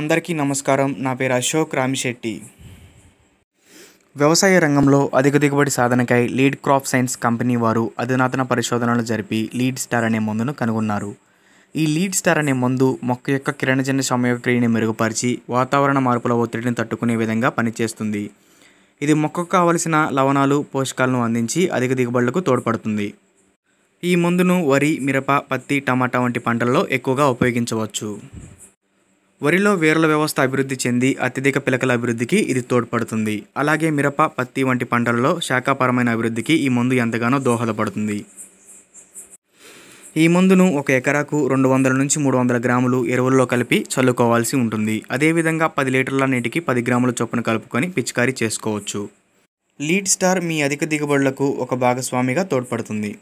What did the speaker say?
అందరికీ నమస్కారం నా పేరు అశోక్ రామిశెట్టి వ్యవసాయ రంగంలో అధిక దిగుబడి సాధనకై లీడ్ క్రాప్ సైన్స్ కంపెనీ వారు అధునాతన పరిశోధనలు జరిపి లీడ్ స్టార్ అనే మందును కనుగొన్నారు ఈ లీడ్ స్టార్ అనే మందు మొక్క యొక్క కిరణజన్య సమయక్రియని మెరుగుపరిచి వాతావరణ మార్పుల ఒత్తిడిని తట్టుకునే విధంగా పనిచేస్తుంది ఇది మొక్కకు కావలసిన లవణాలు పోషకాలను అందించి అధిక దిగుబడులకు తోడ్పడుతుంది ఈ మందును వరి మిరప పత్తి టమాటా వంటి పంటల్లో ఎక్కువగా ఉపయోగించవచ్చు వరిలో వేర్ల వ్యవస్థ అభివృద్ధి చెంది అత్యధిక పిలకల అభివృద్ధికి ఇది తోడ్పడుతుంది అలాగే మిరప పత్తి వంటి పంటలలో శాఖాపరమైన అభివృద్ధికి ఈ మందు ఎంతగానో దోహదపడుతుంది ఈ మందును ఒక ఎకరాకు రెండు వందల నుంచి మూడు వందల గ్రాములు ఎరువుల్లో కలిపి చల్లుకోవాల్సి ఉంటుంది అదేవిధంగా పది లీటర్ల నీటికి పది గ్రాముల చొప్పున కలుపుకొని పిచికారీ చేసుకోవచ్చు లీడ్ స్టార్ మీ అధిక దిగుబడులకు ఒక భాగస్వామిగా తోడ్పడుతుంది